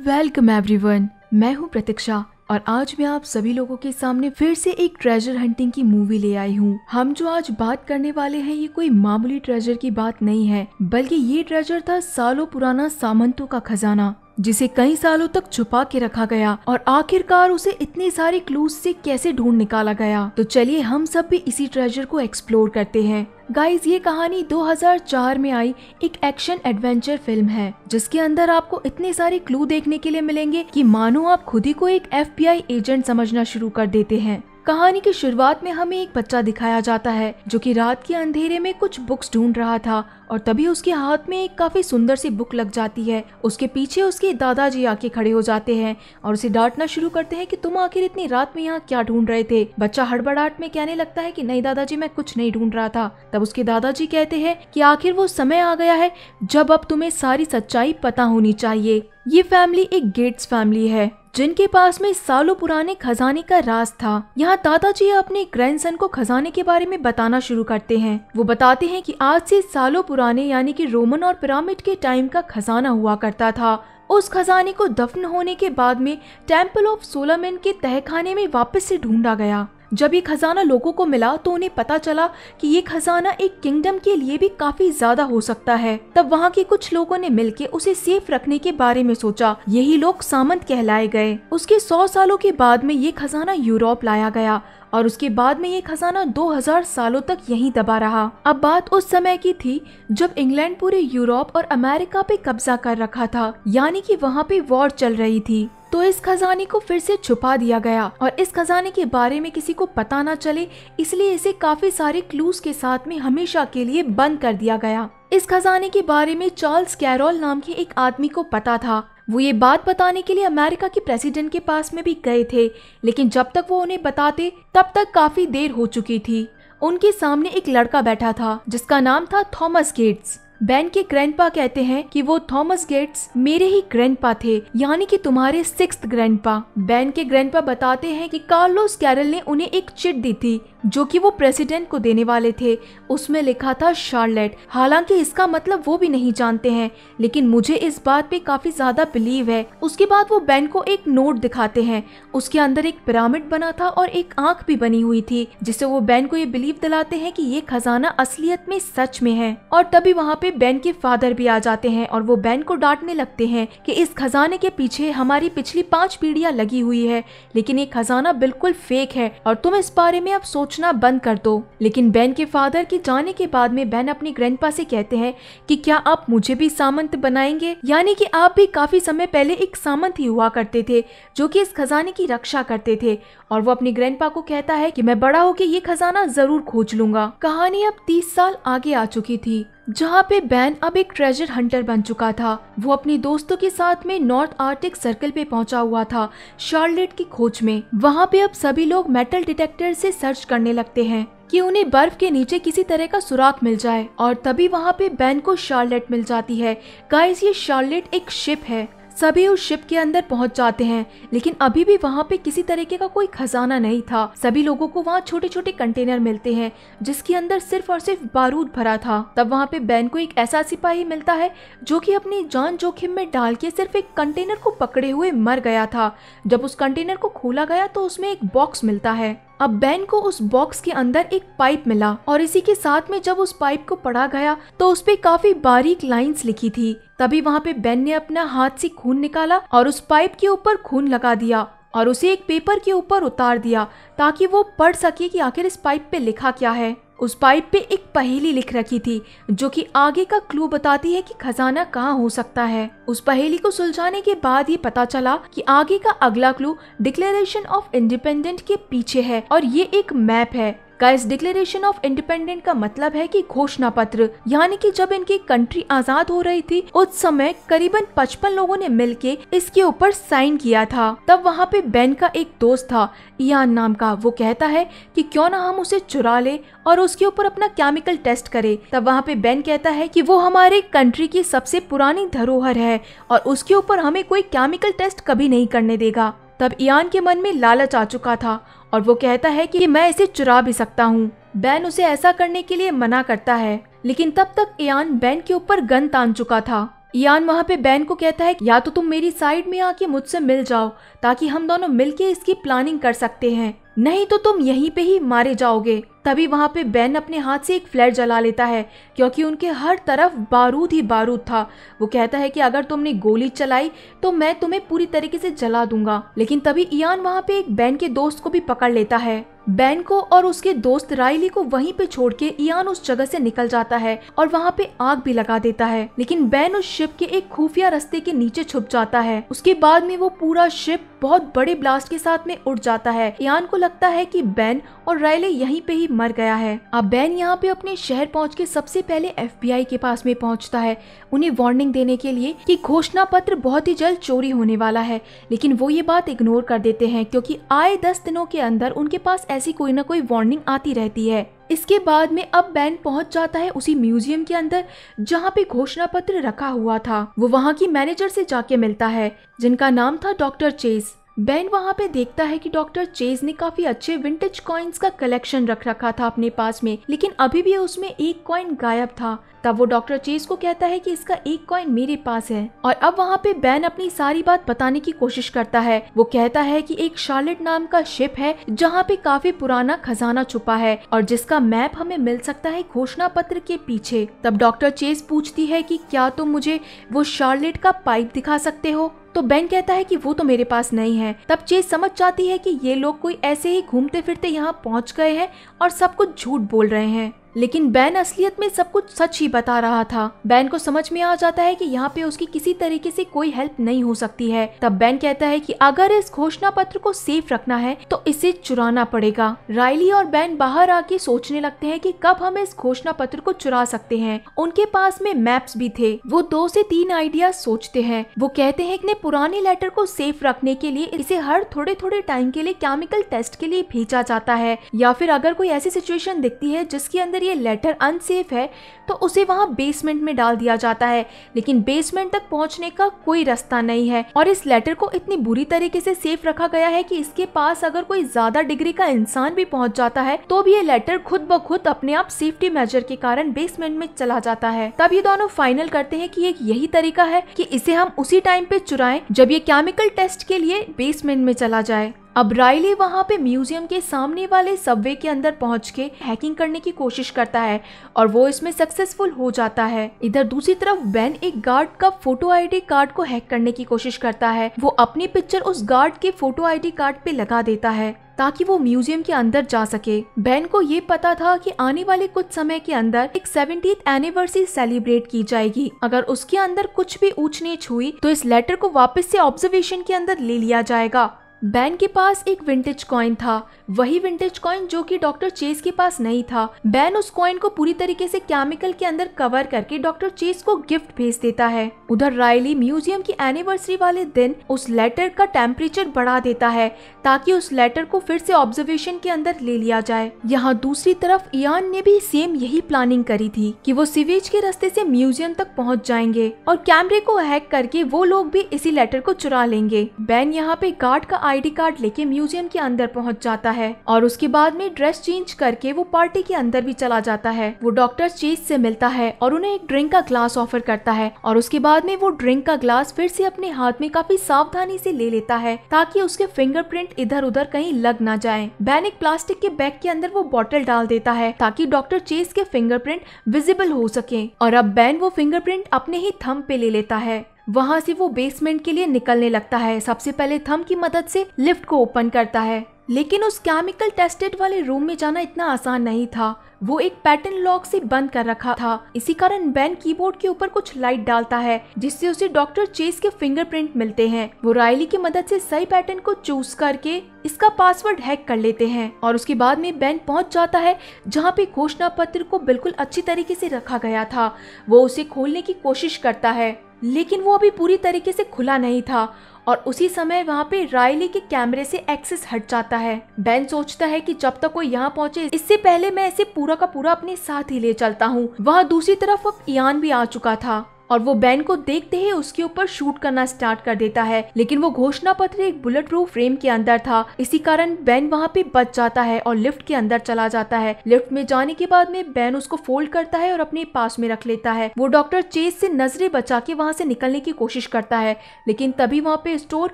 welcome everyone मैं हूं प्रतीक्षा और आज मैं आप सभी लोगों के सामने फिर से एक ट्रेजर हंटिंग की मूवी ले आई हूँ हम जो आज बात करने वाले हैं ये कोई मामूली ट्रेजर की बात नहीं है बल्कि ये ट्रेजर था सालों पुराना सामंतों का खजाना जिसे कई सालों तक छुपा के रखा गया और आखिरकार उसे इतने सारे क्लूज से कैसे ढूंढ निकाला गया तो चलिए हम सब भी इसी ट्रेजर को एक्सप्लोर करते हैं गाइज ये कहानी 2004 में आई एक एक्शन एडवेंचर फिल्म है जिसके अंदर आपको इतने सारे क्लू देखने के लिए मिलेंगे कि मानो आप खुद ही को एक एफ एजेंट समझना शुरू कर देते हैं कहानी की शुरुआत में हमें एक बच्चा दिखाया जाता है जो कि रात के अंधेरे में कुछ बुक्स ढूंढ रहा था और तभी उसके हाथ में एक काफी सुंदर सी बुक लग जाती है उसके पीछे उसके दादाजी आके खड़े हो जाते हैं और उसे डांटना शुरू करते हैं कि तुम आखिर इतनी रात में यहाँ क्या ढूंढ रहे थे बच्चा हड़बड़ाहट में कहने लगता है कि नहीं दादाजी मैं कुछ नहीं ढूंढ रहा था तब उसके दादाजी कहते हैं कि आखिर वो समय आ गया है जब अब तुम्हें सारी सच्चाई पता होनी चाहिए ये फैमिली एक गेट्स फैमिली है जिनके पास में सालों पुराने खजाने का राज था यहाँ दादाजी अपने ग्रैंडसन को खजाने के बारे में बताना शुरू करते हैं वो बताते हैं कि आज से सालों पुराने यानी कि रोमन और पिरामिड के टाइम का खजाना हुआ करता था उस खजाने को दफन होने के बाद में टेम्पल ऑफ सोलामेन के तहखाने में वापस से ढूंढा गया जब ये खजाना लोगों को मिला तो उन्हें पता चला कि ये खजाना एक किंगडम के लिए भी काफी ज्यादा हो सकता है तब वहाँ के कुछ लोगों ने मिलकर उसे सेफ रखने के बारे में सोचा यही लोग सामंत कहलाए गए उसके सौ सालों के बाद में ये खजाना यूरोप लाया गया और उसके बाद में ये खजाना 2000 सालों तक यहीं दबा रहा अब बात उस समय की थी जब इंग्लैंड पूरे यूरोप और अमेरिका पे कब्जा कर रखा था यानी कि वहाँ पे वॉर चल रही थी तो इस खजाने को फिर से छुपा दिया गया और इस खजाने के बारे में किसी को पता न चले इसलिए इसे काफी सारे क्लूज के साथ में हमेशा के लिए बंद कर दिया गया इस खजाने के बारे में चार्ल्स कैरोल नाम के एक आदमी को पता था वो ये बात बताने के लिए अमेरिका के प्रेसिडेंट के पास में भी गए थे लेकिन जब तक वो उन्हें बताते तब तक काफी देर हो चुकी थी उनके सामने एक लड़का बैठा था जिसका नाम था थॉमस गेट्स बैन के ग्रैंडपा कहते हैं कि वो थॉमस गेट्स मेरे ही ग्रैंडपा थे यानी कि तुम्हारे सिक्स ग्रैंडपा बैन के ग्रैंडपा बताते हैं कि कार्लोस कैरल ने उन्हें एक चिट दी थी जो कि वो प्रेसिडेंट को देने वाले थे उसमें लिखा था शार्लेट हालांकि इसका मतलब वो भी नहीं जानते हैं लेकिन मुझे इस बात पे काफी ज्यादा बिलीव है उसके बाद वो बैन को एक नोट दिखाते हैं उसके अंदर एक पिरामिड बना था और एक आंख भी बनी हुई थी जिससे वो बैन को ये बिलीव दिलाते हैं कि ये खजाना असलियत में सच में है और तभी वहाँ पे बैन के फादर भी आ जाते हैं और वो बैन को डांटने लगते है की इस खजाने के पीछे हमारी पिछली पांच पीढ़िया लगी हुई है लेकिन ये खजाना बिल्कुल फेक है और तुम इस बारे में अब सोच पूछना बंद कर दो लेकिन बैन के फादर के जाने के बाद में बेन अपने ग्रैंडपा से कहते हैं कि क्या आप मुझे भी सामंत बनाएंगे यानी कि आप भी काफी समय पहले एक सामंत ही हुआ करते थे जो कि इस खजाने की रक्षा करते थे और वो अपने ग्रैंडपा को कहता है कि मैं बड़ा होकर ये खजाना जरूर खोज लूंगा कहानी अब तीस साल आगे आ चुकी थी जहाँ पे बैन अब एक ट्रेजर हंटर बन चुका था वो अपने दोस्तों के साथ में नॉर्थ आर्टिक सर्कल पे पहुंचा हुआ था शार्लेट की खोज में वहाँ पे अब सभी लोग मेटल डिटेक्टर से सर्च करने लगते हैं कि उन्हें बर्फ के नीचे किसी तरह का सुराख मिल जाए और तभी वहाँ पे बैन को शार्लेट मिल जाती है गाइस ये शार्लेट एक शिप है सभी उस शिप के अंदर पहुंच जाते हैं लेकिन अभी भी वहाँ पे किसी तरीके का कोई खजाना नहीं था सभी लोगों को वहाँ छोटे छोटे कंटेनर मिलते हैं जिसके अंदर सिर्फ और सिर्फ बारूद भरा था तब वहाँ पे बैन को एक ऐसा सिपाही मिलता है जो की अपनी जान जोखिम में डाल के सिर्फ एक कंटेनर को पकड़े हुए मर गया था जब उस कंटेनर को खोला गया तो उसमें एक बॉक्स मिलता है अब बैन को उस बॉक्स के अंदर एक पाइप मिला और इसी के साथ में जब उस पाइप को पढ़ा गया तो उसपे काफी बारीक लाइंस लिखी थी तभी वहाँ पे बैन ने अपना हाथ से खून निकाला और उस पाइप के ऊपर खून लगा दिया और उसे एक पेपर के ऊपर उतार दिया ताकि वो पढ़ सके कि आखिर इस पाइप पे लिखा क्या है उस पाइप पे एक पहेली लिख रखी थी जो कि आगे का क्लू बताती है कि खजाना कहाँ हो सकता है उस पहेली को सुलझाने के बाद ये पता चला कि आगे का अगला क्लू डिक्लेरेशन ऑफ इंडिपेंडेंट के पीछे है और ये एक मैप है गाइस डिक्लेरेशन ऑफ इंडिपेंडेंट का मतलब है कि घोषणा पत्र यानी कि जब इनकी कंट्री आजाद हो रही थी उस समय करीबन पचपन लोगों ने मिलके इसके ऊपर साइन किया था तब वहाँ पे बेन का एक दोस्त था इयान नाम का वो कहता है कि क्यों ना हम उसे चुरा ले और उसके ऊपर अपना केमिकल टेस्ट करे तब वहाँ पे बेन कहता है कि वो हमारे कंट्री की सबसे पुरानी धरोहर है और उसके ऊपर हमें कोई केमिकल टेस्ट कभी नहीं करने देगा तब इयान के मन में लालच आ चुका था और वो कहता है कि मैं इसे चुरा भी सकता हूँ बैन उसे ऐसा करने के लिए मना करता है लेकिन तब तक इयान बैन के ऊपर गन तान चुका था इयान वहाँ पे बैन को कहता है या तो तुम मेरी साइड में आके मुझसे मिल जाओ ताकि हम दोनों मिलके इसकी प्लानिंग कर सकते हैं नहीं तो तुम यहीं पे ही मारे जाओगे तभी वहाँ पे बेन अपने हाथ से एक फ्लैट जला लेता है क्योंकि उनके हर तरफ बारूद ही बारूद था वो कहता है कि अगर तुमने गोली चलाई तो मैं तुम्हें पूरी तरीके से जला दूंगा लेकिन तभी इयान वहाँ पे एक बेन के दोस्त को भी पकड़ लेता है बैन को और उसके दोस्त राइली को वहीं पे छोड़ के इयान उस जगह से निकल जाता है और वहाँ पे आग भी लगा देता है लेकिन बैन उस शिप के एक खुफिया रस्ते के नीचे छुप जाता है उसके बाद में वो पूरा शिप बहुत बड़े ब्लास्ट के साथ में उड़ जाता है इयान को लगता है कि बैन और रायली यहीं पे ही मर गया है अब बैन यहाँ पे अपने शहर पहुँच के सबसे पहले एफ के पास में पहुँचता है उन्हें वार्निंग देने के लिए की घोषणा पत्र बहुत ही जल्द चोरी होने वाला है लेकिन वो ये बात इग्नोर कर देते हैं क्योंकि आए दस दिनों के अंदर उनके पास ऐसी कोई ना कोई वार्निंग आती रहती है इसके बाद में अब बैन पहुंच जाता है उसी म्यूजियम के अंदर जहां पे घोषणा पत्र रखा हुआ था वो वहां की मैनेजर से जाके मिलता है जिनका नाम था डॉक्टर चेस बेन वहां पे देखता है कि डॉक्टर चेज ने काफी अच्छे विंटेज कॉइन्स का कलेक्शन रख रखा था अपने पास में लेकिन अभी भी उसमें एक कॉइन गायब था तब वो डॉक्टर चेज को कहता है कि इसका एक कॉइन मेरे पास है और अब वहाँ पे बैन अपनी सारी बात बताने की कोशिश करता है वो कहता है कि एक शार्लेट नाम का शिप है जहाँ पे काफी पुराना खजाना छुपा है और जिसका मैप हमें मिल सकता है घोषणा पत्र के पीछे तब डॉक्टर चेज पूछती है की क्या तुम तो मुझे वो शार्लेट का पाइप दिखा सकते हो तो बेन कहता है कि वो तो मेरे पास नहीं है तब चेस समझ जाती है कि ये लोग कोई ऐसे ही घूमते फिरते यहाँ पहुँच गए हैं और सब कुछ झूठ बोल रहे हैं लेकिन बैन असलियत में सब कुछ सच ही बता रहा था बैन को समझ में आ जाता है कि यहाँ पे उसकी किसी तरीके से कोई हेल्प नहीं हो सकती है तब बैन कहता है कि अगर इस घोषणा पत्र को सेफ रखना है तो इसे चुराना पड़ेगा रायली और बैन बाहर आके सोचने लगते हैं कि कब हम इस घोषणा पत्र को चुरा सकते हैं उनके पास में मैप्स भी थे वो दो से तीन आइडिया सोचते हैं वो कहते हैं इतने पुराने लेटर को सेफ रखने के लिए इसे हर थोड़े थोड़े टाइम के लिए केमिकल टेस्ट के लिए भेजा जाता है या फिर अगर कोई ऐसी सिचुएशन दिखती है जिसके अंदर अगर ये लेटर अनसेफ है तो उसे वहाँ बेसमेंट में डाल दिया जाता है लेकिन बेसमेंट तक पहुँचने का कोई रास्ता नहीं है और इस लेटर को इतनी बुरी तरीके से सेफ रखा गया है कि इसके पास अगर कोई ज्यादा डिग्री का इंसान भी पहुँच जाता है तो भी ये लेटर खुद ब खुद अपने आप सेफ्टी मेजर के कारण बेसमेंट में चला जाता है तब ये दोनों फाइनल करते हैं की एक यही तरीका है की इसे हम उसी टाइम पे चुराए जब ये केमिकल टेस्ट के लिए बेसमेंट में चला जाए अब राइले वहाँ पे म्यूजियम के सामने वाले सबवे के अंदर पहुँच के हैकिंग करने की कोशिश करता है और वो इसमें सक्सेसफुल हो जाता है इधर दूसरी तरफ बैन एक गार्ड का फोटो आईडी कार्ड को हैक करने की कोशिश करता है वो अपनी पिक्चर उस गार्ड के फोटो आईडी कार्ड पे लगा देता है ताकि वो म्यूजियम के अंदर जा सके बैन को ये पता था कि आने वाले कुछ समय के अंदर एक सेवेंटी एनिवर्सरी सेलिब्रेट की जाएगी अगर उसके अंदर कुछ भी ऊंच नीच हुई तो इस लेटर को वापस से ऑब्जर्वेशन के अंदर ले लिया जाएगा बैन के पास एक विंटेज कॉइन था वही विंटेज कॉइन जो कि डॉक्टर चेस के पास नहीं था बैन उस कॉइन को पूरी तरीके से केमिकल के अंदर कवर करके डॉक्टर चेस को गिफ्ट भेज देता है उधर रायली म्यूजियम की एनिवर्सरी वाले दिन उस लेटर का टेम्परेचर बढ़ा देता है ताकि उस लेटर को फिर से ऑब्जर्वेशन के अंदर ले लिया जाए यहाँ दूसरी तरफ इयान ने भी सेम यही प्लानिंग करी थी की वो सीवेज के रस्ते ऐसी म्यूजियम तक पहुँच जाएंगे और कैमरे को हैक करके वो लोग भी इसी लेटर को चुरा लेंगे बैन यहाँ पे गार्ड का आईडी कार्ड लेके म्यूजियम के अंदर पहुंच जाता है और उसके बाद में ड्रेस चेंज करके वो पार्टी के अंदर भी चला जाता है वो डॉक्टर चेस से मिलता है और उन्हें एक ड्रिंक का ग्लास ऑफर करता है और उसके बाद में वो ड्रिंक का ग्लास फिर से अपने हाथ में काफी सावधानी से ले लेता है ताकि उसके फिंगरप्रिंट इधर उधर कहीं लग ना जाए बैन एक प्लास्टिक के बैग के अंदर वो बॉटल डाल देता है ताकि डॉक्टर चेस के फिंगरप्रिंट विजिबल हो सके और अब बैन वो फिंगरप्रिंट अपने ही थम पे ले लेता है वहां से वो बेसमेंट के लिए निकलने लगता है सबसे पहले थम की मदद से लिफ्ट को ओपन करता है लेकिन उस केमिकल टेस्टेड वाले रूम में जाना इतना आसान नहीं था वो एक पैटर्न लॉक से बंद कर रखा था इसी कारण बैन कीबोर्ड के ऊपर कुछ लाइट डालता है जिससे उसे डॉक्टर चेस के फिंगरप्रिंट मिलते हैं वो रायली की मदद से सही पैटर्न को चूज करके इसका पासवर्ड हैक कर लेते हैं और उसके बाद में बैन पहुंच जाता है जहाँ पे घोषणा पत्र को बिल्कुल अच्छी तरीके से रखा गया था वो उसे खोलने की कोशिश करता है लेकिन वो अभी पूरी तरीके से खुला नहीं था और उसी समय वहाँ पे रायली के कैमरे से एक्सेस हट जाता है बेन सोचता है कि जब तक वो यहाँ पहुँचे इससे पहले मैं इसे पूरा का पूरा अपने साथ ही ले चलता हूँ वहाँ दूसरी तरफ अब इयान भी आ चुका था और वो बैन को देखते ही उसके ऊपर शूट करना स्टार्ट कर देता है लेकिन वो घोषणा पत्र एक बुलेट प्रूफ फ्रेम के अंदर था इसी कारण बैन वहाँ पे बच जाता है और लिफ्ट के अंदर चला जाता है लिफ्ट में जाने के बाद में बैन उसको फोल्ड करता है और अपने पास में रख लेता है वो डॉक्टर चेज से नजरे बचा के वहाँ से निकलने की कोशिश करता है लेकिन तभी वहाँ पे स्टोर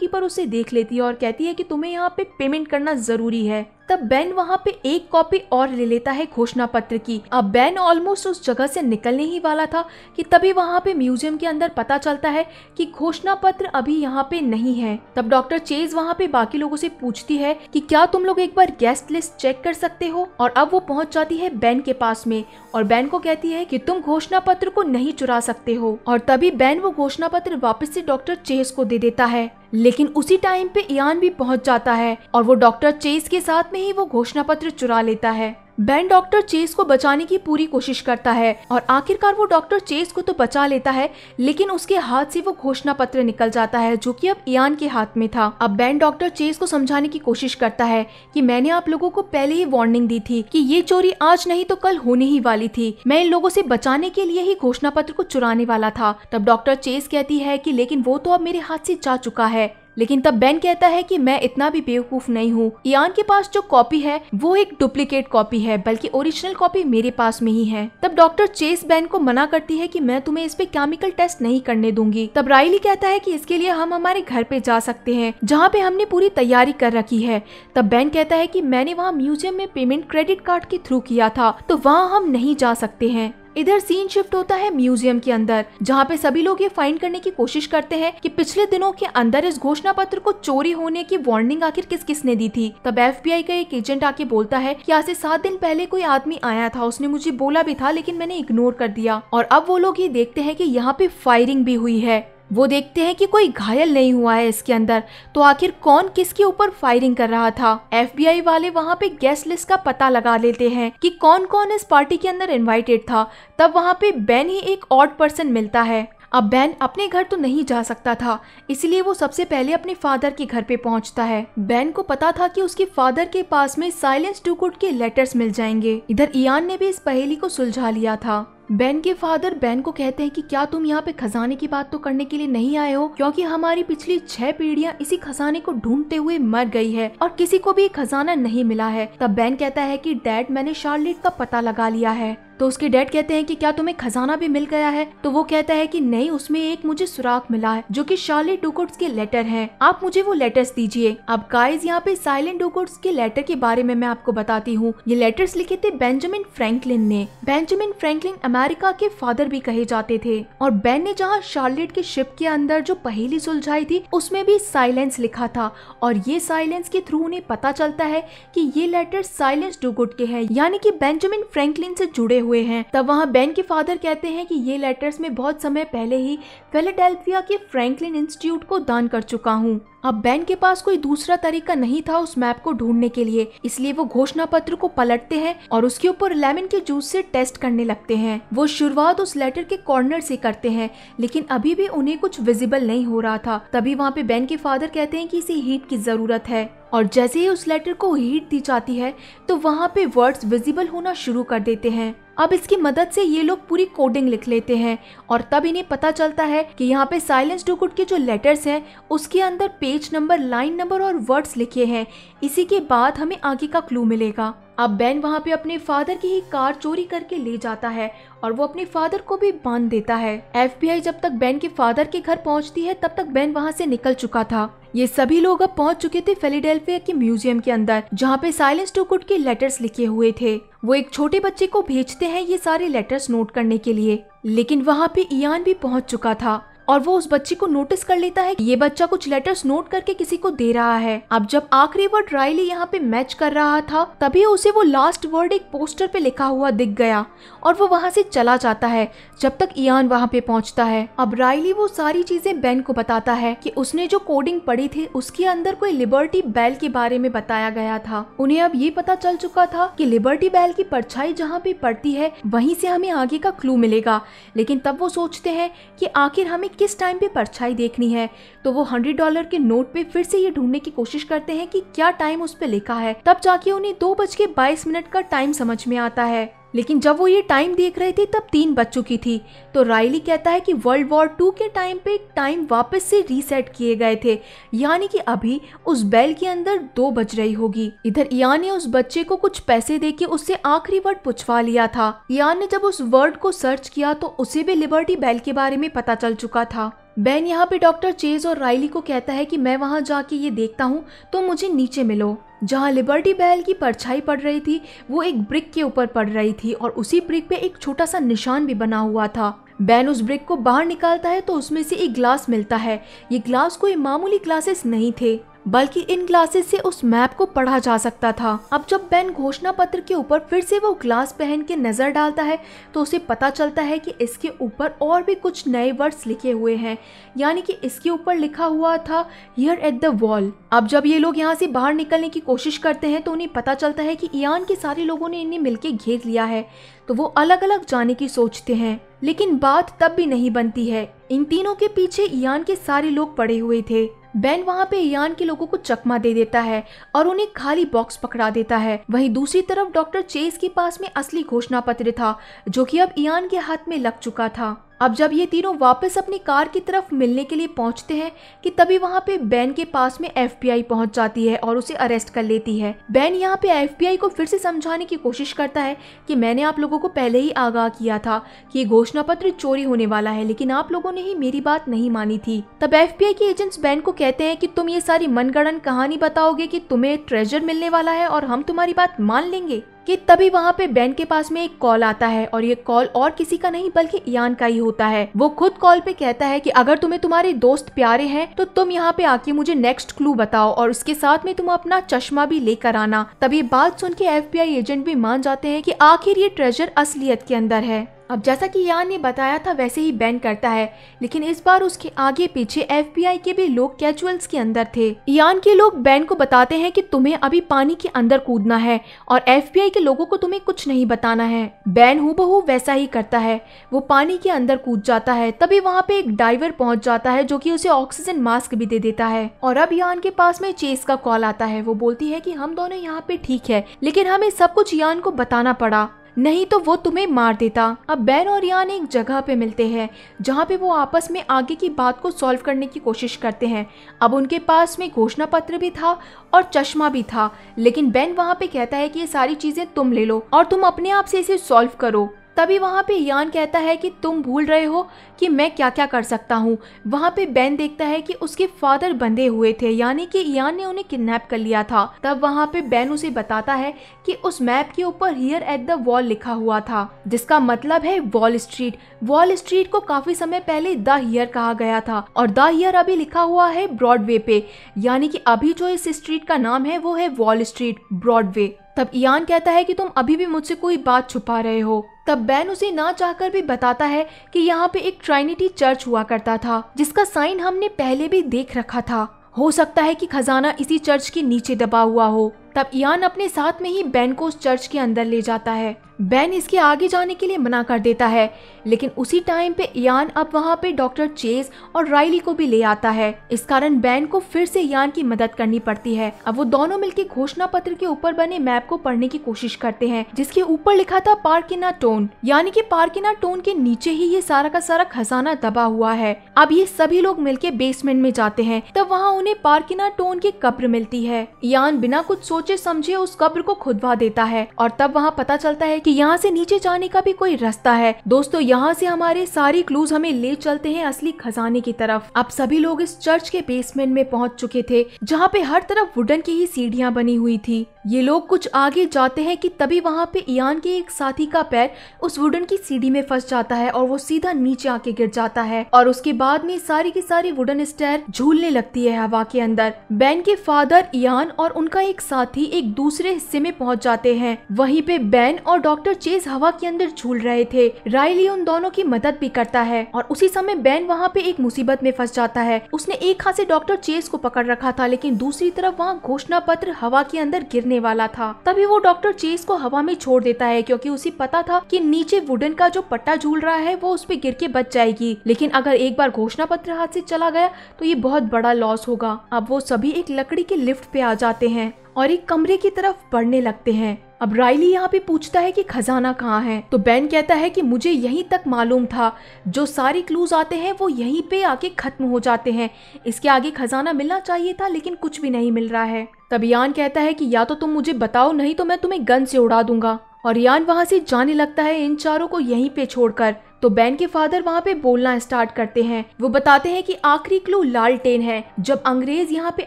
कीपर उसे देख लेती है और कहती है की तुम्हें यहाँ पे पेमेंट करना जरूरी है तब बैन वहाँ पे एक कॉपी और ले लेता है घोषणा पत्र की अब बैन ऑलमोस्ट उस जगह से निकलने ही वाला था कि तभी वहाँ पे म्यूजियम के अंदर पता चलता है कि घोषणा पत्र अभी यहाँ पे नहीं है तब डॉक्टर चेज वहाँ पे बाकी लोगों से पूछती है कि क्या तुम लोग एक बार गेस्ट लिस्ट चेक कर सकते हो और अब वो पहुँच जाती है बैन के पास में और बैन को कहती है की तुम घोषणा पत्र को नहीं चुरा सकते हो और तभी बैन वो घोषणा पत्र वापस से डॉक्टर चेज को दे देता है लेकिन उसी टाइम पे इयान भी पहुंच जाता है और वो डॉक्टर चेज के साथ में ही वो घोषणा पत्र चुरा लेता है बैन डॉक्टर चेस को बचाने की पूरी कोशिश करता है और आखिरकार वो डॉक्टर चेस को तो बचा लेता है लेकिन उसके हाथ से वो घोषणा पत्र निकल जाता है जो कि अब इयान के हाथ में था अब बैन डॉक्टर चेस को समझाने की कोशिश करता है कि मैंने आप लोगों को पहले ही वार्निंग दी थी कि ये चोरी आज नहीं तो कल होने ही वाली थी मैं इन लोगों से बचाने के लिए ही घोषणा पत्र को चुराने वाला था तब डॉक्टर चेस कहती है की लेकिन वो तो अब मेरे हाथ से जा चुका है लेकिन तब बेन कहता है कि मैं इतना भी बेवकूफ नहीं हूँ इयान के पास जो कॉपी है वो एक डुप्लीकेट कॉपी है बल्कि ओरिजिनल कॉपी मेरे पास में ही है तब डॉक्टर चेस बेन को मना करती है कि मैं तुम्हें इस पे केमिकल टेस्ट नहीं करने दूंगी तब राइली कहता है कि इसके लिए हम हमारे घर पे जा सकते हैं जहाँ पे हमने पूरी तैयारी कर रखी है तब बेन कहता है की मैंने वहाँ म्यूजियम में पेमेंट क्रेडिट कार्ड के थ्रू किया था तो वहाँ हम नहीं जा सकते हैं इधर सीन शिफ्ट होता है म्यूजियम के अंदर जहाँ पे सभी लोग ये फाइंड करने की कोशिश करते हैं कि पिछले दिनों के अंदर इस घोषणा पत्र को चोरी होने की वार्निंग आखिर किस किसने दी थी तब एफ का एक एजेंट आके बोलता है की आज से सात दिन पहले कोई आदमी आया था उसने मुझे बोला भी था लेकिन मैंने इग्नोर कर दिया और अब वो लोग ये देखते हैं की यहाँ पे फायरिंग भी हुई है वो देखते हैं कि कोई घायल नहीं हुआ है इसके अंदर तो आखिर कौन किसके ऊपर फायरिंग कर रहा था एफबीआई वाले वहाँ पे गेस्ट लिस्ट का पता लगा लेते हैं कि कौन कौन इस पार्टी के अंदर इनवाइटेड था तब वहाँ पे बेन ही एक ऑड पर्सन मिलता है अब बैन अपने घर तो नहीं जा सकता था इसलिए वो सबसे पहले अपने फादर के घर पे पहुंचता है बैन को पता था कि उसके फादर के पास में साइलेंस टूकुट के लेटर्स मिल जाएंगे इधर इयान ने भी इस पहेली को सुलझा लिया था बेन के फादर बेन को कहते हैं कि क्या तुम यहाँ पे खजाने की बात तो करने के लिए नहीं आए हो क्योंकि हमारी पिछली छह पीढ़िया इसी खजाने को ढूंढते हुए मर गई है और किसी को भी खजाना नहीं मिला है तब बेन कहता है कि डैड मैंने शार्लेट का पता लगा लिया है तो उसके डैड कहते हैं कि क्या तुम्हें खजाना भी मिल गया है तो वो कहता है कि नहीं उसमें एक मुझे सुराख मिला है जो कि शार्लेट डोकोट्स के लेटर हैं आप मुझे वो लेटर्स दीजिए अब गाइस यहाँ पे साइलेंट डोकोट्स के लेटर के बारे में मैं आपको बताती हूँ ये लेटर्स लिखे थे बेंजामिन फ्रैंकलिन ने बेंजामिन फ्रेंकलिन अमेरिका के फादर भी कहे जाते थे और बेन ने जहाँ शार्लेट के शिप के अंदर जो पहेली सुलझाई थी उसमें भी साइलेंस लिखा था और ये साइलेंस के थ्रू उन्हें पता चलता है कि ये लेटर साइलेंस गुड के हैं यानी कि बेंजामिन फ्रैंकलिन से जुड़े हुए हैं तब वहाँ बेन के फादर कहते हैं कि ये लेटर्स में बहुत समय पहले ही फिलाडेल्फिया के फ्रेंकलिन इंस्टीट्यूट को दान कर चुका हूँ अब बैन के पास कोई दूसरा तरीका नहीं था उस मैप को ढूंढने के लिए इसलिए वो घोषणा पत्र को पलटते हैं और उसके ऊपर लेमन के जूस से टेस्ट करने लगते हैं वो शुरुआत उस लेटर के कॉर्नर से करते हैं लेकिन अभी भी उन्हें कुछ विजिबल नहीं हो रहा था तभी वहाँ पे बैन के फादर कहते हैं की इसे हीट की जरूरत है और जैसे ही उस लेटर को हीट दी जाती है तो वहाँ पे वर्ड्स विजिबल होना शुरू कर देते हैं अब इसकी मदद से ये लोग पूरी कोडिंग लिख लेते हैं और तब इन्हें पता चलता है कि यहाँ पे साइलेंस डुकुट के जो लेटर्स हैं उसके अंदर पेज नंबर लाइन नंबर और वर्ड्स लिखे हैं इसी के बाद हमें आगे का क्लू मिलेगा अब बैन वहाँ पे अपने फादर की ही कार चोरी करके ले जाता है और वो अपने फादर को भी बांध देता है एफबीआई जब तक बैन के फादर के घर पहुँचती है तब तक बैन वहाँ से निकल चुका था ये सभी लोग अब पहुंच चुके थे फिलेडेल्फिया के म्यूजियम के अंदर जहाँ पे साइलेंस टू के लेटर्स लिखे हुए थे वो एक छोटे बच्चे को भेजते हैं ये सारे लेटर्स नोट करने के लिए लेकिन वहाँ पे इयान भी पहुँच चुका था और वो उस बच्ची को नोटिस कर लेता है ये बच्चा कुछ लेटर्स नोट करके किसी को दे रहा है अब जब आखिरी वर्ड रायली यहाँ पे मैच कर रहा था तभी उसे वो लास्ट वर्ड एक पोस्टर पे लिखा हुआ दिख गया और वो वहाँ से चला जाता है जब तक इयान वहाँ पे पहुँचता है अब रायली वो सारी चीजें बेन को बताता है की उसने जो कोडिंग पढ़ी थी उसके अंदर कोई लिबर्टी बैल के बारे में बताया गया था उन्हें अब ये पता चल चुका था की लिबर्टी बैल की परछाई जहाँ पे पड़ती है वही से हमें आगे का क्लू मिलेगा लेकिन तब वो सोचते है की आखिर हमें किस टाइम पे परछाई देखनी है तो वो हंड्रेड डॉलर के नोट पे फिर से ये ढूंढने की कोशिश करते हैं कि क्या टाइम उस पर लिखा है तब जाके उन्हें दो बज के बाईस मिनट का टाइम समझ में आता है लेकिन जब वो ये टाइम देख रहे थे तब तीन बज चुकी थी तो रायली कहता है कि वर्ल्ड वॉर टू के टाइम पे टाइम वापस से रीसेट किए गए थे यानी कि अभी उस बेल के अंदर दो बज रही होगी इधर इयान ने उस बच्चे को कुछ पैसे दे के उससे आखिरी वर्ड पूछवा लिया था इयान ने जब उस वर्ड को सर्च किया तो उसे भी लिबर्टी बेल के बारे में पता चल चुका था बैन यहाँ पे डॉक्टर चेज और राइली को कहता है कि मैं वहाँ जाके ये देखता हूँ तो मुझे नीचे मिलो जहाँ लिबर्टी बैल की परछाई पड़ रही थी वो एक ब्रिक के ऊपर पड़ रही थी और उसी ब्रिक पे एक छोटा सा निशान भी बना हुआ था बैन उस ब्रिक को बाहर निकालता है तो उसमें से एक ग्लास मिलता है ये ग्लास कोई मामूली ग्लासेस नहीं थे बल्कि इन ग्लासेस से उस मैप को पढ़ा जा सकता था अब जब बेन घोषणा पत्र के ऊपर फिर से वो ग्लास पहन के नजर डालता है तो उसे पता चलता है कि इसके ऊपर और भी कुछ नए वर्ड्स लिखे हुए हैं यानी कि इसके ऊपर लिखा हुआ था हियर एट द वॉल अब जब ये लोग यहाँ से बाहर निकलने की कोशिश करते हैं तो उन्हें पता चलता है की ईयान के सारे लोगों ने इन्हें मिलकर घेर लिया है तो वो अलग अलग जाने की सोचते हैं लेकिन बात तब भी नहीं बनती है इन तीनों के पीछे ईयान के सारे लोग पड़े हुए थे बैन वहाँ पे यान के लोगों को चकमा दे देता है और उन्हें खाली बॉक्स पकड़ा देता है वहीं दूसरी तरफ डॉक्टर चेस के पास में असली घोषणा पत्र था जो कि अब इयान के हाथ में लग चुका था अब जब ये तीनों वापस अपनी कार की तरफ मिलने के लिए पहुंचते हैं कि तभी वहां पे बैन के पास में एफबीआई पहुंच जाती है और उसे अरेस्ट कर लेती है बैन यहाँ पे एफबीआई को फिर से समझाने की कोशिश करता है कि मैंने आप लोगों को पहले ही आगाह किया था कि ये घोषणा पत्र चोरी होने वाला है लेकिन आप लोगों ने ही मेरी बात नहीं मानी थी तब एफ के एजेंट्स बैन को कहते हैं की तुम ये सारी मनगणन कहानी बताओगे की तुम्हें ट्रेजर मिलने वाला है और हम तुम्हारी बात मान लेंगे कि तभी वहाँ पे बेन के पास में एक कॉल आता है और ये कॉल और किसी का नहीं बल्कि यान का ही होता है वो खुद कॉल पे कहता है कि अगर तुम्हें तुम्हारे दोस्त प्यारे हैं तो तुम यहाँ पे आके मुझे नेक्स्ट क्लू बताओ और उसके साथ में तुम अपना चश्मा भी लेकर आना तब ये बात सुन के एफ एजेंट भी मान जाते हैं की आखिर ये ट्रेजर असलियत के अंदर है अब जैसा कि यान ने बताया था वैसे ही बैन करता है लेकिन इस बार उसके आगे पीछे एफबीआई के भी लोग कैजुअल्स के अंदर थे यान के लोग बैन को बताते हैं कि तुम्हें अभी पानी के अंदर कूदना है और एफबीआई के लोगों को तुम्हें कुछ नहीं बताना है बैन हूबहू वैसा ही करता है वो पानी के अंदर कूद जाता है तभी वहाँ पे एक डाइवर पहुँच जाता है जो की उसे ऑक्सीजन मास्क भी दे देता है और अब यान के पास में चेस का कॉल आता है वो बोलती है की हम दोनों यहाँ पे ठीक है लेकिन हमें सब कुछ यान को बताना पड़ा नहीं तो वो तुम्हें मार देता अब बैन और यान एक जगह पे मिलते हैं जहाँ पे वो आपस में आगे की बात को सॉल्व करने की कोशिश करते हैं अब उनके पास में घोषणा पत्र भी था और चश्मा भी था लेकिन बैन वहाँ पे कहता है कि ये सारी चीजें तुम ले लो और तुम अपने आप से इसे सॉल्व करो तभी वहाँ पे यान कहता है कि तुम भूल रहे हो कि मैं क्या क्या कर सकता हूँ वहाँ पे बैन देखता है कि उसके फादर बंधे हुए थे यानी कि यान ने उन्हें किडनैप कर लिया था तब वहाँ पे बैन उसे बताता है कि उस मैप के ऊपर हियर एट द वॉल लिखा हुआ था जिसका मतलब है वॉल स्ट्रीट वॉल स्ट्रीट को काफी समय पहले द हियर कहा गया था और द हियर अभी लिखा हुआ है ब्रॉडवे पे यानी की अभी जो इस स्ट्रीट का नाम है वो है वॉल स्ट्रीट ब्रॉडवे तब इयान कहता है कि तुम अभी भी मुझसे कोई बात छुपा रहे हो तब बैन उसे ना चाहकर भी बताता है कि यहाँ पे एक ट्राइनिटी चर्च हुआ करता था जिसका साइन हमने पहले भी देख रखा था हो सकता है कि खजाना इसी चर्च के नीचे दबा हुआ हो तब इयान अपने साथ में ही बैन को उस चर्च के अंदर ले जाता है बैन इसके आगे जाने के लिए मना कर देता है लेकिन उसी टाइम पे यान अब वहाँ पे डॉक्टर चेज और राइली को भी ले आता है इस कारण बैन को फिर से यान की मदद करनी पड़ती है अब वो दोनों मिलकर घोषणा पत्र के ऊपर बने मैप को पढ़ने की कोशिश करते हैं जिसके ऊपर लिखा था पार्किना टोन यानी कि पार्किना टोन के नीचे ही ये सारा का सारा खजाना दबा हुआ है अब ये सभी लोग मिल बेसमेंट में जाते हैं तब वहाँ उन्हें पार्किना टोन की कब्र मिलती है यान बिना कुछ सोचे समझे उस कब्र को खुदवा देता है और तब वहाँ पता चलता है कि यहाँ से नीचे जाने का भी कोई रास्ता है दोस्तों यहाँ से हमारे सारे क्लूज हमें ले चलते हैं असली खजाने की तरफ अब सभी लोग इस चर्च के बेसमेंट में पहुंच चुके थे जहाँ पे हर तरफ वुडन की ही सीढ़ियाँ बनी हुई थी ये लोग कुछ आगे जाते हैं कि तभी वहाँ पे इयान के एक साथी का पैर उस वुडन की सीढ़ी में फंस जाता है और वो सीधा नीचे आके गिर जाता है और उसके बाद में सारी की सारी वुडन स्टेयर झूलने लगती है हवा के अंदर बैन के फादर इयान और उनका एक साथी एक दूसरे हिस्से में पहुँच जाते हैं वहीं पे बैन और डॉक्टर डॉक्टर चेज हवा के अंदर झूल रहे थे रायली उन दोनों की मदद भी करता है और उसी समय बैन वहाँ पे एक मुसीबत में फंस जाता है उसने एक हाथ से डॉक्टर चेज को पकड़ रखा था लेकिन दूसरी तरफ वहाँ घोषणा पत्र हवा के अंदर गिरने वाला था तभी वो डॉक्टर चेज को हवा में छोड़ देता है क्योंकि उसे पता था कि नीचे वुडन का जो पट्टा झूल रहा है वो उस पर गिर के बच जाएगी लेकिन अगर एक बार घोषणा पत्र हाथ से चला गया तो ये बहुत बड़ा लॉस होगा अब वो सभी एक लकड़ी के लिफ्ट पे आ जाते हैं और एक कमरे की तरफ बढ़ने लगते हैं अब राइली यहाँ पे पूछता है कि खजाना कहाँ है तो बेन कहता है कि मुझे यहीं तक मालूम था जो सारे क्लूज आते हैं वो यहीं पे आके खत्म हो जाते हैं इसके आगे खजाना मिलना चाहिए था लेकिन कुछ भी नहीं मिल रहा है तब यान कहता है कि या तो तुम मुझे बताओ नहीं तो मैं तुम्हें गन से उड़ा दूंगा और यान वहाँ से जाने लगता है इन चारों को यहीं पे छोड़कर तो बैन के फादर वहाँ पे बोलना स्टार्ट करते हैं वो बताते हैं कि आखिरी क्लू लालटेन है जब अंग्रेज यहाँ पे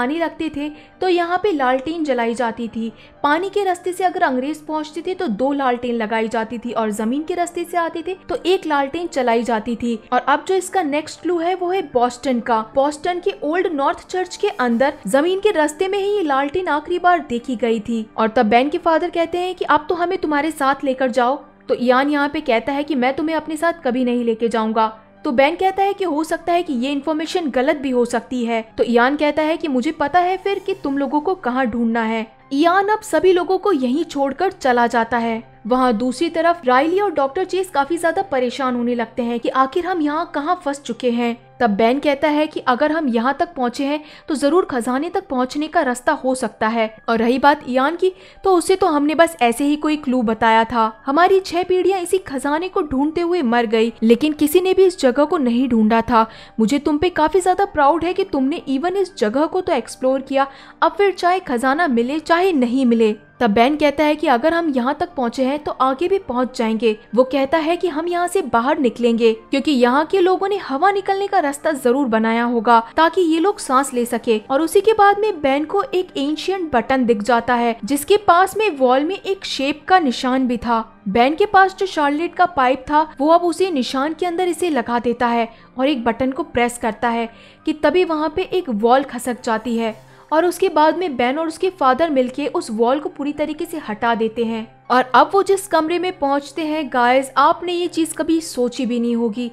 आने लगते थे तो यहाँ पे लालटेन जलाई जाती थी पानी के रास्ते से अगर अंग्रेज पहुँचते थे तो दो लालटेन लगाई जाती थी और जमीन के रास्ते से आते थे तो एक लालटेन चलाई जाती थी और अब जो इसका नेक्स्ट क्लू है वो है बॉस्टन का बॉस्टन के ओल्ड नॉर्थ चर्च के अंदर जमीन के रास्ते में ही ये लालटेन आखिरी बार देखी गई थी और तब बैन के फादर कहते हैं की अब तो हमें तुम्हारे साथ लेकर जाओ तो इयान यहाँ पे कहता है कि मैं तुम्हें अपने साथ कभी नहीं लेके जाऊंगा तो बैन कहता है कि हो सकता है कि ये इन्फॉर्मेशन गलत भी हो सकती है तो इयान कहता है कि मुझे पता है फिर कि तुम लोगों को कहाँ ढूंढना है इयान अब सभी लोगों को यहीं छोड़कर चला जाता है वहाँ दूसरी तरफ राइली और डॉक्टर चेस काफी ज्यादा परेशान होने लगते हैं कि आखिर हम यहाँ कहाँ फंस चुके हैं तब बैन कहता है कि अगर हम यहाँ तक पहुँचे हैं तो जरूर खजाने तक पहुँचने का रास्ता हो सकता है और रही बात ईयान की तो उसे तो हमने बस ऐसे ही कोई क्लू बताया था हमारी छह पीढ़ियाँ इसी खजाने को ढूंढते हुए मर गई लेकिन किसी ने भी इस जगह को नहीं ढूंढा था मुझे तुम पे काफी ज्यादा प्राउड है की तुमने इवन इस जगह को तो एक्सप्लोर किया अब फिर चाहे खजाना मिले चाहे नहीं मिले तब बैन कहता है कि अगर हम यहाँ तक पहुँचे हैं तो आगे भी पहुँच जाएंगे वो कहता है कि हम यहाँ से बाहर निकलेंगे क्योंकि यहाँ के लोगों ने हवा निकलने का रास्ता जरूर बनाया होगा ताकि ये लोग सांस ले सके और उसी के बाद में बैन को एक एंशियंट बटन दिख जाता है जिसके पास में वॉल में एक शेप का निशान भी था बैन के पास जो शार्लेट का पाइप था वो अब उसे निशान के अंदर इसे लगा देता है और एक बटन को प्रेस करता है कि तभी वहाँ पे एक वॉल खसक जाती है और उसके बाद में बेन और उसके फादर मिलके उस वॉल को पूरी तरीके से हटा देते हैं और अब वो जिस कमरे में पहुंचते हैं गाइस आपने ये चीज़ कभी सोची भी नहीं होगी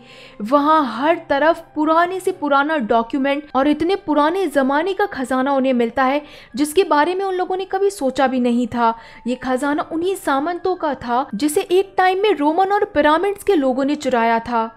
वहाँ हर तरफ पुराने से पुराना डॉक्यूमेंट और इतने पुराने ज़माने का ख़जाना उन्हें मिलता है जिसके बारे में उन लोगों ने कभी सोचा भी नहीं था ये ख़जाना उन्हीं सामंतों का था जिसे एक टाइम में रोमन और पिरामिड्स के लोगों ने चुराया था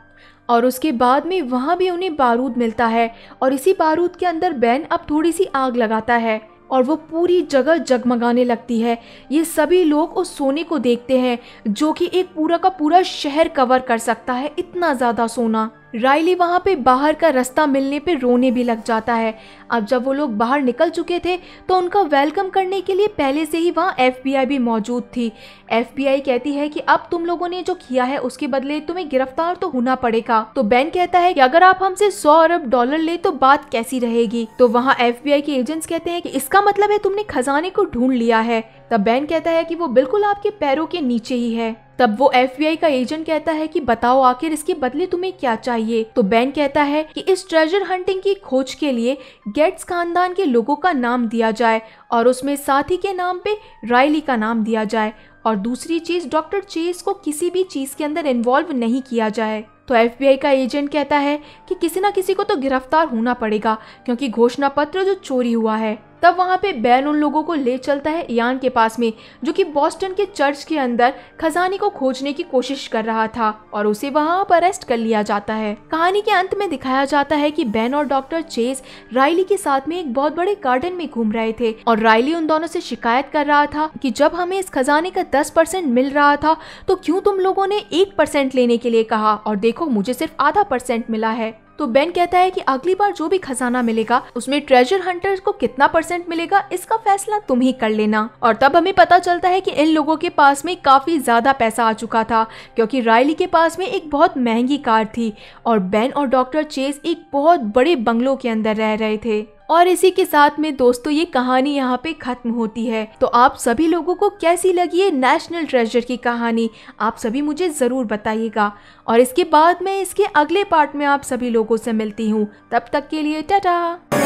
और उसके बाद में वहाँ भी उन्हें बारूद मिलता है और इसी बारूद के अंदर बैन अब थोड़ी सी आग लगाता है और वो पूरी जगह जगमगाने लगती है ये सभी लोग उस सोने को देखते हैं जो कि एक पूरा का पूरा शहर कवर कर सकता है इतना ज़्यादा सोना राइली वहाँ पे बाहर का रास्ता मिलने पे रोने भी लग जाता है अब जब वो लोग बाहर निकल चुके थे तो उनका वेलकम करने के लिए पहले से ही वहाँ एफबीआई भी मौजूद थी एफबीआई कहती है कि अब तुम लोगों ने जो किया है उसके बदले तुम्हें गिरफ्तार तो होना पड़ेगा तो बैन कहता है कि अगर आप हमसे सौ अरब डॉलर ले तो बात कैसी रहेगी तो वहाँ एफ के एजेंट्स कहते हैं कि इसका मतलब है तुमने खजाने को ढूंढ लिया है तब बैन कहता है कि वो बिल्कुल आपके पैरों के नीचे ही है तब वो एफबीआई का एजेंट कहता है कि बताओ आखिर इसके बदले तुम्हें क्या चाहिए तो बैन कहता है कि इस ट्रेजर हंटिंग की खोज के लिए गेट्स खानदान के लोगों का नाम दिया जाए और उसमें साथी के नाम पे रायली का नाम दिया जाए और दूसरी चीज डॉक्टर चेस को किसी भी चीज के अंदर इन्वॉल्व नहीं किया जाए तो एफबीआई का एजेंट कहता है कि किसी ना किसी को तो गिरफ्तार होना पड़ेगा क्योंकि घोषणा पत्र जो चोरी हुआ है तब वहाँ पे बैन उन लोगों को ले चलता है इयान के पास में जो कि बॉस्टन के चर्च के अंदर खजाने को खोजने की कोशिश कर रहा था और उसे वहाँ पर अरेस्ट कर लिया जाता है कहानी के अंत में दिखाया जाता है कि बैन और डॉक्टर चेस रायली के साथ में एक बहुत बड़े गार्डन में घूम रहे थे और रायली उन दोनों से शिकायत कर रहा था की जब हमें इस खजाने का दस परसेंट मिल रहा था तो क्यूँ तुम लोगों ने एक परसेंट लेने के लिए कहा और देखो मुझे सिर्फ आधा परसेंट मिला है तो बेन कहता है कि अगली बार जो भी खजाना मिलेगा उसमें ट्रेजर हंटर को कितना परसेंट मिलेगा इसका फैसला तुम ही कर लेना और तब हमें पता चलता है कि इन लोगों के पास में काफी ज्यादा पैसा आ चुका था क्योंकि रायली के पास में एक बहुत महंगी कार थी और बेन और डॉक्टर चेस एक बहुत बड़े बंगलों के अंदर रह रहे थे और इसी के साथ में दोस्तों ये कहानी यहाँ पे खत्म होती है तो आप सभी लोगों को कैसी लगी है नेशनल ट्रेजर की कहानी आप सभी मुझे ज़रूर बताइएगा और इसके बाद में इसके अगले पार्ट में आप सभी लोगों से मिलती हूँ तब तक के लिए टाटा